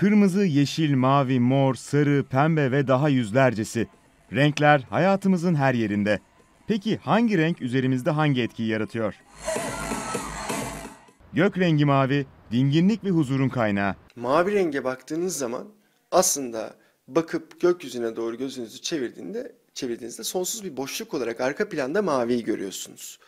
Kırmızı, yeşil, mavi, mor, sarı, pembe ve daha yüzlercesi. Renkler hayatımızın her yerinde. Peki hangi renk üzerimizde hangi etkiyi yaratıyor? Gök rengi mavi, dinginlik ve huzurun kaynağı. Mavi renge baktığınız zaman aslında bakıp gökyüzüne doğru gözünüzü çevirdiğinde çevirdiğinizde sonsuz bir boşluk olarak arka planda maviyi görüyorsunuz.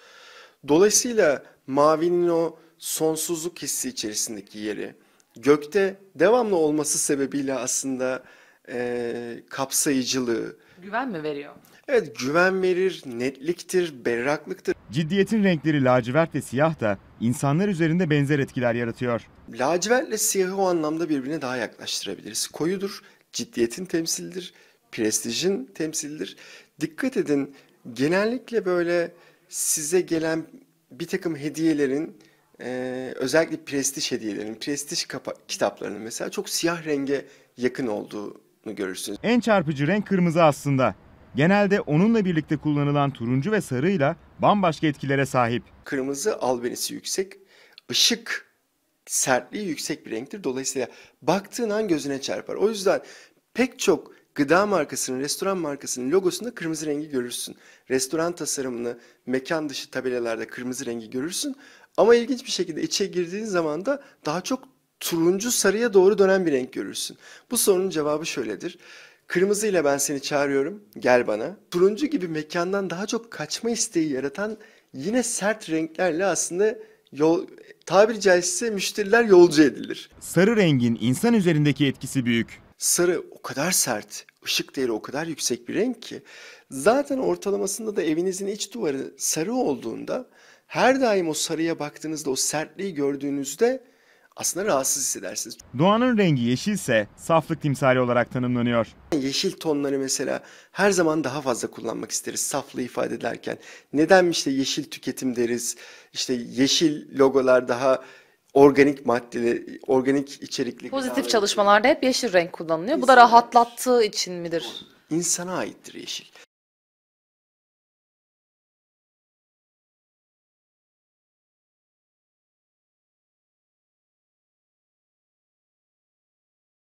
Dolayısıyla mavinin o sonsuzluk hissi içerisindeki yeri, gökte devamlı olması sebebiyle aslında e, kapsayıcılığı. Güven mi veriyor? Evet güven verir, netliktir, berraklıktır. Ciddiyetin renkleri lacivert ve siyah da insanlar üzerinde benzer etkiler yaratıyor. Lacivertle siyahı o anlamda birbirine daha yaklaştırabiliriz. Koyudur, ciddiyetin temsildir, prestijin temsildir. Dikkat edin genellikle böyle size gelen bir takım hediyelerin e, özellikle prestij hediyelerin, prestij kitaplarının mesela çok siyah renge yakın olduğunu görürsünüz. En çarpıcı renk kırmızı aslında. Genelde onunla birlikte kullanılan turuncu ve sarıyla bambaşka etkilere sahip. Kırmızı albenisi yüksek, ışık sertliği yüksek bir renktir. Dolayısıyla baktığın an gözüne çarpar. O yüzden pek çok gıda markasının, restoran markasının logosunda kırmızı rengi görürsün. Restoran tasarımını, mekan dışı tabelalarda kırmızı rengi görürsün. Ama ilginç bir şekilde içe girdiğin zaman da daha çok turuncu sarıya doğru dönen bir renk görürsün. Bu sorunun cevabı şöyledir. Kırmızı ile ben seni çağırıyorum, gel bana. Turuncu gibi mekandan daha çok kaçma isteği yaratan yine sert renklerle aslında yol tabiri caizse müşteriler yolcu edilir. Sarı rengin insan üzerindeki etkisi büyük. Sarı o kadar sert, ışık değeri o kadar yüksek bir renk ki zaten ortalamasında da evinizin iç duvarı sarı olduğunda her daim o sarıya baktığınızda o sertliği gördüğünüzde aslında rahatsız hissedersiniz. Doğanın rengi yeşilse saflık timsali olarak tanımlanıyor. Yeşil tonları mesela her zaman daha fazla kullanmak isteriz saflığı ifade ederken. Neden işte yeşil tüketim deriz, işte yeşil logolar daha organik maddeli, organik içerikli. Pozitif çalışmalarda hep yeşil renk kullanılıyor. İnsana Bu da rahatlattığı için midir? İnsana aittir yeşil.